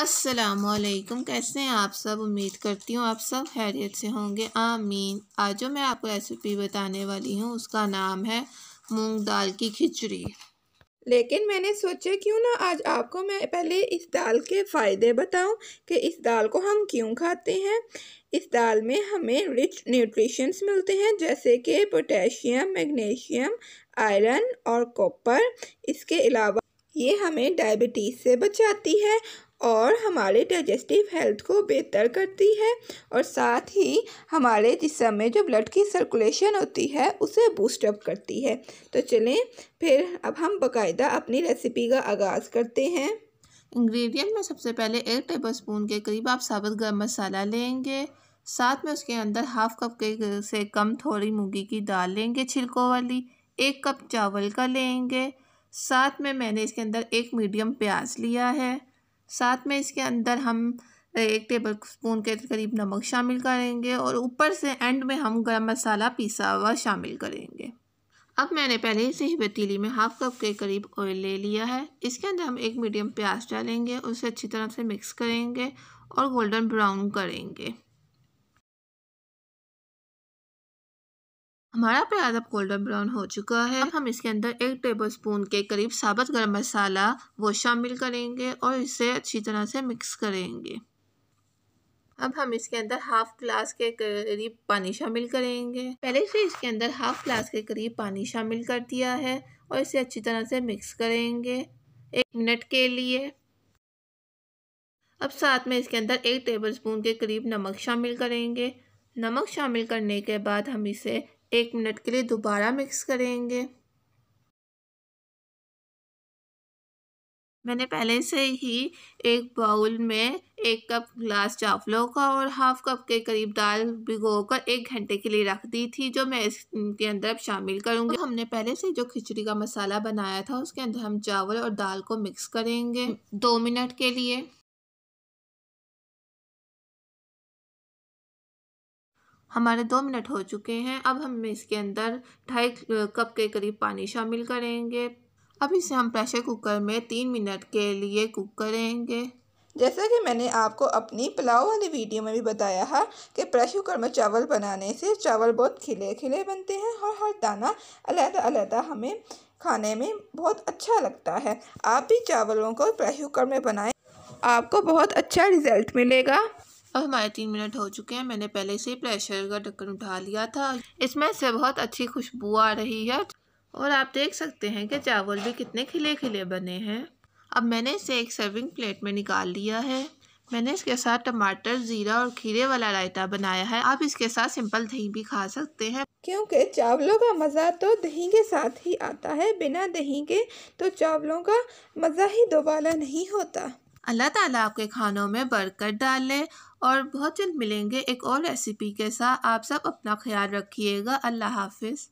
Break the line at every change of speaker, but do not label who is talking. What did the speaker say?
असलकम कैसे हैं आप सब उम्मीद करती हूँ आप सब हैरियत से होंगे आमीन आज जो मैं आपको रेसिपी बताने वाली हूँ उसका नाम है मूंग
दाल की खिचड़ी लेकिन मैंने सोचा क्यों ना आज आपको मैं पहले इस दाल के फ़ायदे बताऊं कि इस दाल को हम क्यों खाते हैं इस दाल में हमें रिच न्यूट्रिशंस मिलते हैं जैसे कि पोटेशियम मैग्नीशियम आयरन और कॉपर इसके अलावा ये हमें डायबिटीज़ से बचाती है और हमारे डाइजेस्टिव हेल्थ को बेहतर करती है और साथ ही हमारे जिसम में जो ब्लड की सर्कुलेशन होती है उसे बूस्टअप करती है तो चलें फिर अब हम बकायदा अपनी रेसिपी का आगाज़ करते हैं इंग्रेडिएंट
में सबसे पहले एक टेबल स्पून के करीब आप साबुत गर्म मसाला लेंगे साथ में उसके अंदर हाफ कप के से कम थोड़ी मूँगी की दाल लेंगे छिलकों वाली एक कप चावल का लेंगे साथ में मैंने इसके अंदर एक मीडियम प्याज लिया है साथ में इसके अंदर हम एक टेबल स्पून के करीब नमक शामिल करेंगे और ऊपर से एंड में हम गरम मसाला पिसा हुआ शामिल करेंगे अब मैंने पहले से ही पतीली में हाफ कप के करीब ऑयल ले लिया है इसके अंदर हम एक मीडियम प्याज डालेंगे उसे अच्छी तरह से मिक्स करेंगे और गोल्डन ब्राउन करेंगे हमारा प्याज अब गोल्डन ब्राउन हो चुका है अब हम इसके अंदर एक टेबल स्पून के करीब साबुत गर्म मसाला वो शामिल करेंगे और इसे अच्छी तरह से मिक्स करेंगे अब हम इसके अंदर हाफ ग्लास के करीब पानी शामिल करेंगे पहले से इसके अंदर हाफ ग्लास के करीब पानी शामिल कर दिया है और इसे अच्छी तरह से मिक्स करेंगे एक मिनट के लिए अब साथ में इसके अंदर एक टेबल स्पून के करीब नमक शामिल करेंगे नमक शामिल करने के बाद हम इसे एक मिनट के लिए दोबारा मिक्स करेंगे मैंने पहले से ही एक बाउल में एक कप ग्लास चावलों का और हाफ कप के करीब दाल भिगो कर एक घंटे के लिए रख दी थी जो मैं इसके अंदर अब शामिल करूँगी तो हमने पहले से जो खिचड़ी का मसाला बनाया था उसके अंदर हम चावल और दाल को मिक्स करेंगे दो मिनट के लिए हमारे दो मिनट हो चुके हैं अब हम इसके अंदर ढाई कप के करीब पानी शामिल करेंगे अब इसे हम प्रेशर कुकर में तीन मिनट के लिए कुक करेंगे
जैसा कि मैंने आपको अपनी पुलाव वाली वीडियो में भी बताया है कि प्रेशर कुकर में चावल बनाने से चावल बहुत खिले खिले बनते हैं और हर दाना अलहदा अलहदा हमें खाने में बहुत अच्छा लगता है आप भी चावलों को प्रेशर कुकर में बनाएं आपको बहुत अच्छा रिज़ल्ट मिलेगा अब हमारे तीन मिनट हो चुके हैं मैंने पहले से ही
प्रेशर का ढक्कन उठा लिया था इसमें से बहुत अच्छी खुशबू आ रही है और आप देख सकते हैं कि चावल भी कितने खिले खिले बने हैं अब मैंने इसे एक सर्विंग प्लेट में निकाल लिया है मैंने इसके साथ टमाटर जीरा और खीरे वाला रायता बनाया है आप इसके
साथ सिंपल दही भी खा सकते हैं क्योंकि चावलों का मज़ा तो दही के साथ ही आता है बिना दही के तो चावलों का मज़ा ही दोबारा नहीं होता
अल्लाह ताला आपके खानों में बरकत लें और बहुत जल्द मिलेंगे एक और रेसिपी के साथ आप सब अपना ख्याल रखिएगा अल्लाह हाफिज़